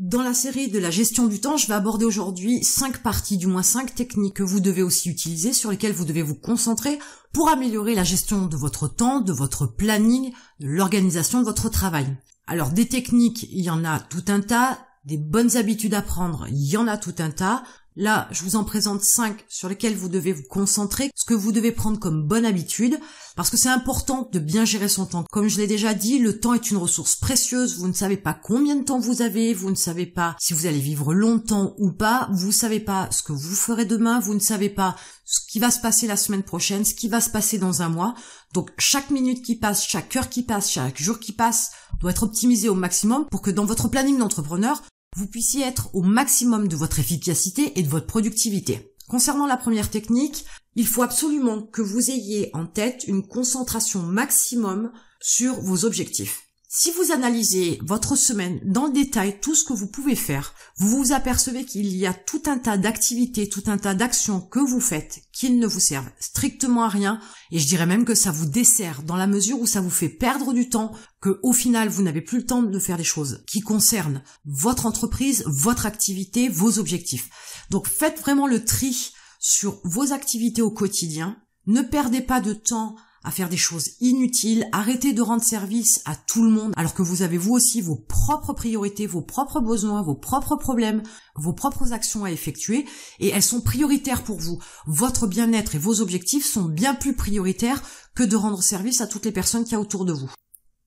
Dans la série de la gestion du temps, je vais aborder aujourd'hui 5 parties, du moins 5 techniques que vous devez aussi utiliser, sur lesquelles vous devez vous concentrer pour améliorer la gestion de votre temps, de votre planning, de l'organisation de votre travail. Alors des techniques, il y en a tout un tas, des bonnes habitudes à prendre, il y en a tout un tas. Là, je vous en présente 5 sur lesquels vous devez vous concentrer, ce que vous devez prendre comme bonne habitude, parce que c'est important de bien gérer son temps. Comme je l'ai déjà dit, le temps est une ressource précieuse, vous ne savez pas combien de temps vous avez, vous ne savez pas si vous allez vivre longtemps ou pas, vous ne savez pas ce que vous ferez demain, vous ne savez pas ce qui va se passer la semaine prochaine, ce qui va se passer dans un mois. Donc chaque minute qui passe, chaque heure qui passe, chaque jour qui passe doit être optimisé au maximum pour que dans votre planning d'entrepreneur, vous puissiez être au maximum de votre efficacité et de votre productivité. Concernant la première technique, il faut absolument que vous ayez en tête une concentration maximum sur vos objectifs. Si vous analysez votre semaine dans le détail, tout ce que vous pouvez faire, vous vous apercevez qu'il y a tout un tas d'activités, tout un tas d'actions que vous faites qui ne vous servent strictement à rien et je dirais même que ça vous dessert dans la mesure où ça vous fait perdre du temps, que au final vous n'avez plus le temps de faire des choses qui concernent votre entreprise, votre activité, vos objectifs. Donc faites vraiment le tri sur vos activités au quotidien, ne perdez pas de temps à faire des choses inutiles, arrêtez de rendre service à tout le monde alors que vous avez vous aussi vos propres priorités, vos propres besoins, vos propres problèmes, vos propres actions à effectuer et elles sont prioritaires pour vous. Votre bien-être et vos objectifs sont bien plus prioritaires que de rendre service à toutes les personnes qui y a autour de vous.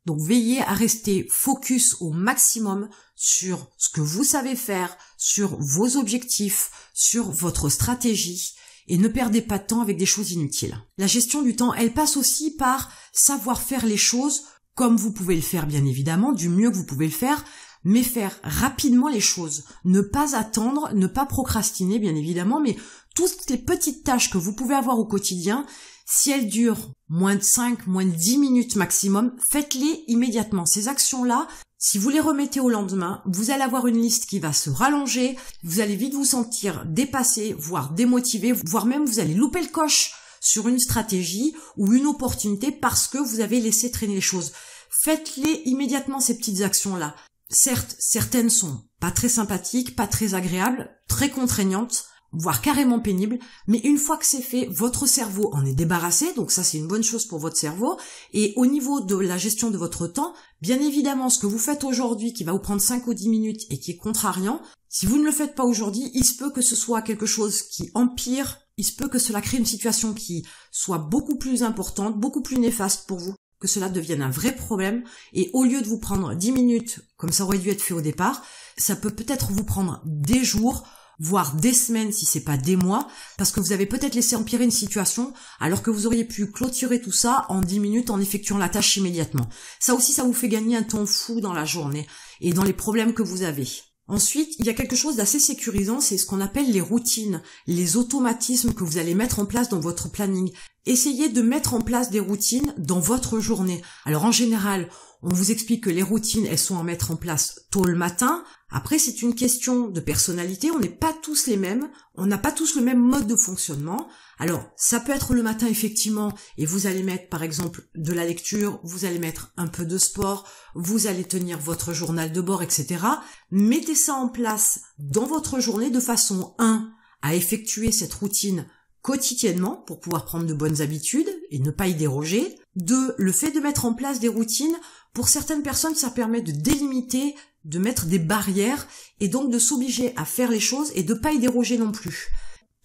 Donc veillez à rester focus au maximum sur ce que vous savez faire, sur vos objectifs, sur votre stratégie et ne perdez pas de temps avec des choses inutiles. La gestion du temps, elle passe aussi par savoir faire les choses comme vous pouvez le faire bien évidemment, du mieux que vous pouvez le faire, mais faire rapidement les choses, ne pas attendre, ne pas procrastiner bien évidemment, mais toutes les petites tâches que vous pouvez avoir au quotidien, si elles durent moins de 5, moins de 10 minutes maximum, faites-les immédiatement. Ces actions-là, si vous les remettez au lendemain, vous allez avoir une liste qui va se rallonger, vous allez vite vous sentir dépassé, voire démotivé, voire même vous allez louper le coche sur une stratégie ou une opportunité parce que vous avez laissé traîner les choses. Faites-les immédiatement ces petites actions-là. Certes, certaines sont pas très sympathiques, pas très agréables, très contraignantes, voire carrément pénible, mais une fois que c'est fait, votre cerveau en est débarrassé, donc ça c'est une bonne chose pour votre cerveau, et au niveau de la gestion de votre temps, bien évidemment ce que vous faites aujourd'hui qui va vous prendre 5 ou 10 minutes et qui est contrariant, si vous ne le faites pas aujourd'hui, il se peut que ce soit quelque chose qui empire, il se peut que cela crée une situation qui soit beaucoup plus importante, beaucoup plus néfaste pour vous que cela devienne un vrai problème et au lieu de vous prendre 10 minutes comme ça aurait dû être fait au départ, ça peut peut-être vous prendre des jours voire des semaines si c'est pas des mois, parce que vous avez peut-être laissé empirer une situation alors que vous auriez pu clôturer tout ça en 10 minutes en effectuant la tâche immédiatement. Ça aussi, ça vous fait gagner un temps fou dans la journée et dans les problèmes que vous avez. Ensuite, il y a quelque chose d'assez sécurisant, c'est ce qu'on appelle les routines, les automatismes que vous allez mettre en place dans votre planning. Essayez de mettre en place des routines dans votre journée. Alors en général, on vous explique que les routines, elles sont à mettre en place tôt le matin. Après, c'est une question de personnalité. On n'est pas tous les mêmes. On n'a pas tous le même mode de fonctionnement. Alors, ça peut être le matin, effectivement, et vous allez mettre, par exemple, de la lecture, vous allez mettre un peu de sport, vous allez tenir votre journal de bord, etc. Mettez ça en place dans votre journée de façon un, à effectuer cette routine quotidiennement pour pouvoir prendre de bonnes habitudes et ne pas y déroger. Deux, le fait de mettre en place des routines, pour certaines personnes, ça permet de délimiter, de mettre des barrières et donc de s'obliger à faire les choses et de pas y déroger non plus.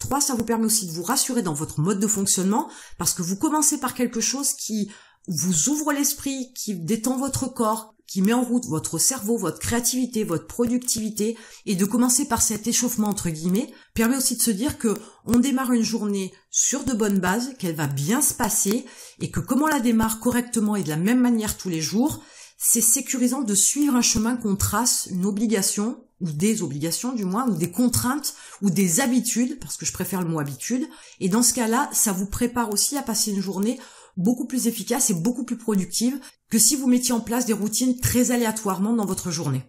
3. Ça vous permet aussi de vous rassurer dans votre mode de fonctionnement parce que vous commencez par quelque chose qui vous ouvre l'esprit, qui détend votre corps, qui met en route votre cerveau, votre créativité, votre productivité, et de commencer par cet échauffement entre guillemets, permet aussi de se dire que on démarre une journée sur de bonnes bases, qu'elle va bien se passer, et que comme on la démarre correctement et de la même manière tous les jours, c'est sécurisant de suivre un chemin qu'on trace, une obligation, ou des obligations du moins, ou des contraintes, ou des habitudes, parce que je préfère le mot habitude, et dans ce cas-là, ça vous prépare aussi à passer une journée beaucoup plus efficace et beaucoup plus productive que si vous mettiez en place des routines très aléatoirement dans votre journée.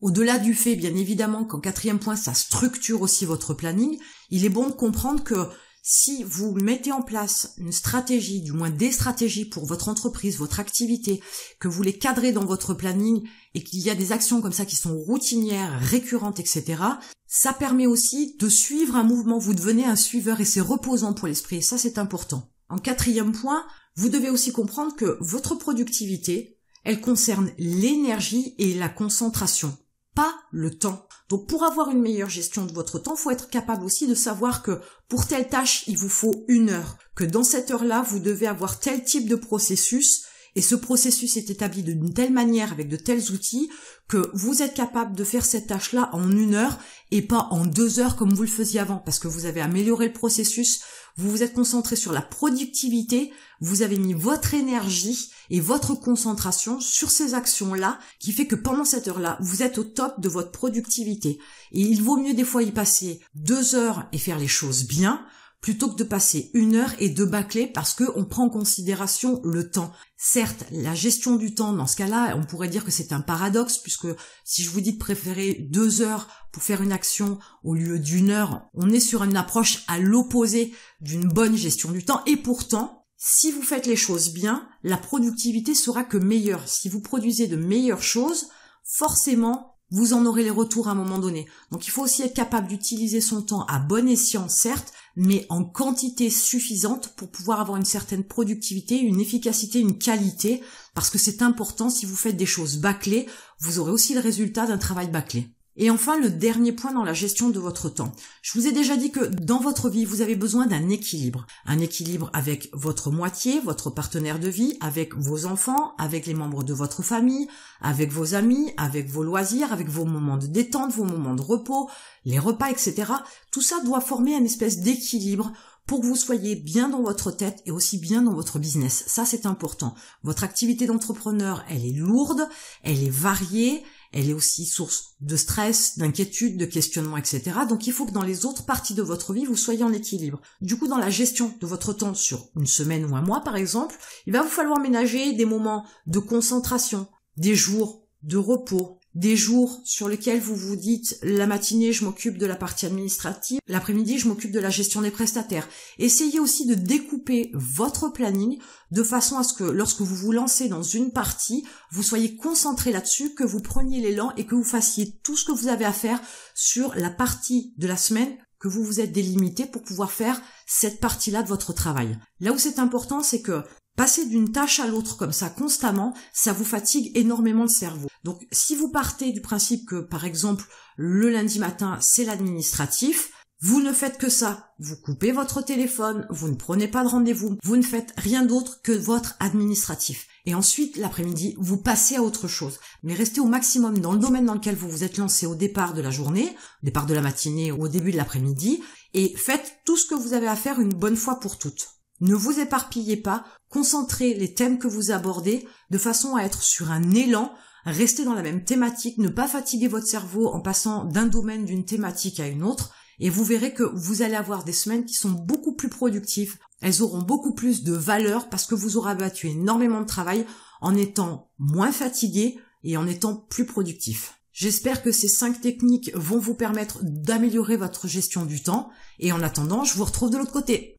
Au-delà du fait, bien évidemment, qu'en quatrième point, ça structure aussi votre planning, il est bon de comprendre que si vous mettez en place une stratégie, du moins des stratégies pour votre entreprise, votre activité, que vous les cadrez dans votre planning et qu'il y a des actions comme ça qui sont routinières, récurrentes, etc., ça permet aussi de suivre un mouvement, vous devenez un suiveur et c'est reposant pour l'esprit et ça c'est important. En quatrième point, vous devez aussi comprendre que votre productivité, elle concerne l'énergie et la concentration, pas le temps. Donc pour avoir une meilleure gestion de votre temps, faut être capable aussi de savoir que pour telle tâche, il vous faut une heure, que dans cette heure-là, vous devez avoir tel type de processus et ce processus est établi d'une telle manière avec de tels outils que vous êtes capable de faire cette tâche-là en une heure et pas en deux heures comme vous le faisiez avant parce que vous avez amélioré le processus, vous vous êtes concentré sur la productivité, vous avez mis votre énergie et votre concentration sur ces actions-là qui fait que pendant cette heure-là, vous êtes au top de votre productivité. Et il vaut mieux des fois y passer deux heures et faire les choses bien plutôt que de passer une heure et de bâcler parce que on prend en considération le temps. Certes, la gestion du temps, dans ce cas-là, on pourrait dire que c'est un paradoxe, puisque si je vous dis de préférer deux heures pour faire une action au lieu d'une heure, on est sur une approche à l'opposé d'une bonne gestion du temps, et pourtant, si vous faites les choses bien, la productivité sera que meilleure. Si vous produisez de meilleures choses, forcément, vous en aurez les retours à un moment donné. Donc il faut aussi être capable d'utiliser son temps à bon escient, certes, mais en quantité suffisante pour pouvoir avoir une certaine productivité, une efficacité, une qualité, parce que c'est important si vous faites des choses bâclées, vous aurez aussi le résultat d'un travail bâclé. Et enfin, le dernier point dans la gestion de votre temps. Je vous ai déjà dit que dans votre vie, vous avez besoin d'un équilibre. Un équilibre avec votre moitié, votre partenaire de vie, avec vos enfants, avec les membres de votre famille, avec vos amis, avec vos loisirs, avec vos moments de détente, vos moments de repos, les repas, etc. Tout ça doit former une espèce d'équilibre pour que vous soyez bien dans votre tête et aussi bien dans votre business. Ça, c'est important. Votre activité d'entrepreneur, elle est lourde, elle est variée, elle est aussi source de stress, d'inquiétude, de questionnement, etc. Donc il faut que dans les autres parties de votre vie, vous soyez en équilibre. Du coup, dans la gestion de votre temps sur une semaine ou un mois, par exemple, il va vous falloir ménager des moments de concentration, des jours de repos, des jours sur lesquels vous vous dites la matinée je m'occupe de la partie administrative, l'après-midi je m'occupe de la gestion des prestataires. Essayez aussi de découper votre planning de façon à ce que lorsque vous vous lancez dans une partie, vous soyez concentré là-dessus, que vous preniez l'élan et que vous fassiez tout ce que vous avez à faire sur la partie de la semaine que vous vous êtes délimité pour pouvoir faire cette partie-là de votre travail. Là où c'est important, c'est que Passer d'une tâche à l'autre comme ça constamment, ça vous fatigue énormément le cerveau. Donc si vous partez du principe que par exemple le lundi matin c'est l'administratif, vous ne faites que ça. Vous coupez votre téléphone, vous ne prenez pas de rendez-vous, vous ne faites rien d'autre que votre administratif. Et ensuite, l'après-midi, vous passez à autre chose. Mais restez au maximum dans le domaine dans lequel vous vous êtes lancé au départ de la journée, au départ de la matinée ou au début de l'après-midi, et faites tout ce que vous avez à faire une bonne fois pour toutes. Ne vous éparpillez pas, concentrez les thèmes que vous abordez de façon à être sur un élan, restez dans la même thématique, ne pas fatiguer votre cerveau en passant d'un domaine d'une thématique à une autre, et vous verrez que vous allez avoir des semaines qui sont beaucoup plus productives, elles auront beaucoup plus de valeur parce que vous aurez abattu énormément de travail en étant moins fatigué et en étant plus productif. J'espère que ces cinq techniques vont vous permettre d'améliorer votre gestion du temps et en attendant, je vous retrouve de l'autre côté.